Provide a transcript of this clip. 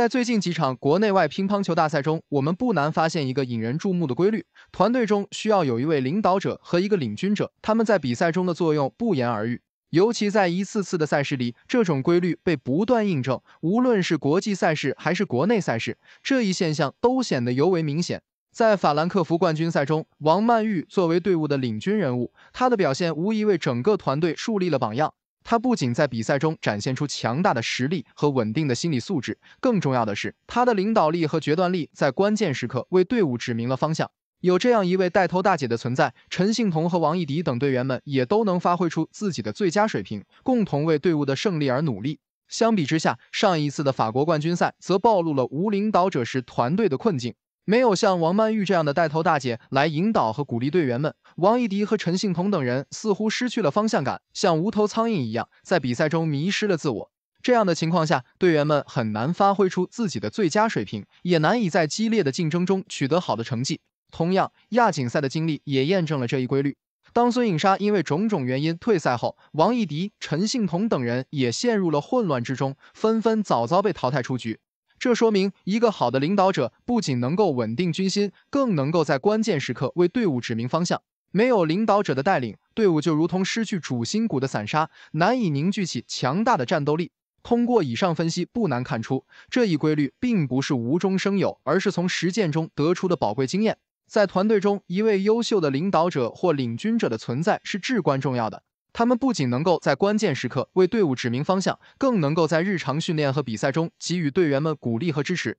在最近几场国内外乒乓球大赛中，我们不难发现一个引人注目的规律：团队中需要有一位领导者和一个领军者，他们在比赛中的作用不言而喻。尤其在一次次的赛事里，这种规律被不断印证。无论是国际赛事还是国内赛事，这一现象都显得尤为明显。在法兰克福冠军赛中，王曼玉作为队伍的领军人物，她的表现无疑为整个团队树立了榜样。她不仅在比赛中展现出强大的实力和稳定的心理素质，更重要的是，她的领导力和决断力在关键时刻为队伍指明了方向。有这样一位带头大姐的存在，陈幸同和王艺迪等队员们也都能发挥出自己的最佳水平，共同为队伍的胜利而努力。相比之下，上一次的法国冠军赛则暴露了无领导者时团队的困境。没有像王曼玉这样的带头大姐来引导和鼓励队员们，王艺迪和陈幸同等人似乎失去了方向感，像无头苍蝇一样，在比赛中迷失了自我。这样的情况下，队员们很难发挥出自己的最佳水平，也难以在激烈的竞争中取得好的成绩。同样，亚锦赛的经历也验证了这一规律。当孙颖莎因为种种原因退赛后，王艺迪、陈幸同等人也陷入了混乱之中，纷纷早早被淘汰出局。这说明，一个好的领导者不仅能够稳定军心，更能够在关键时刻为队伍指明方向。没有领导者的带领，队伍就如同失去主心骨的散沙，难以凝聚起强大的战斗力。通过以上分析，不难看出，这一规律并不是无中生有，而是从实践中得出的宝贵经验。在团队中，一位优秀的领导者或领军者的存在是至关重要的。他们不仅能够在关键时刻为队伍指明方向，更能够在日常训练和比赛中给予队员们鼓励和支持。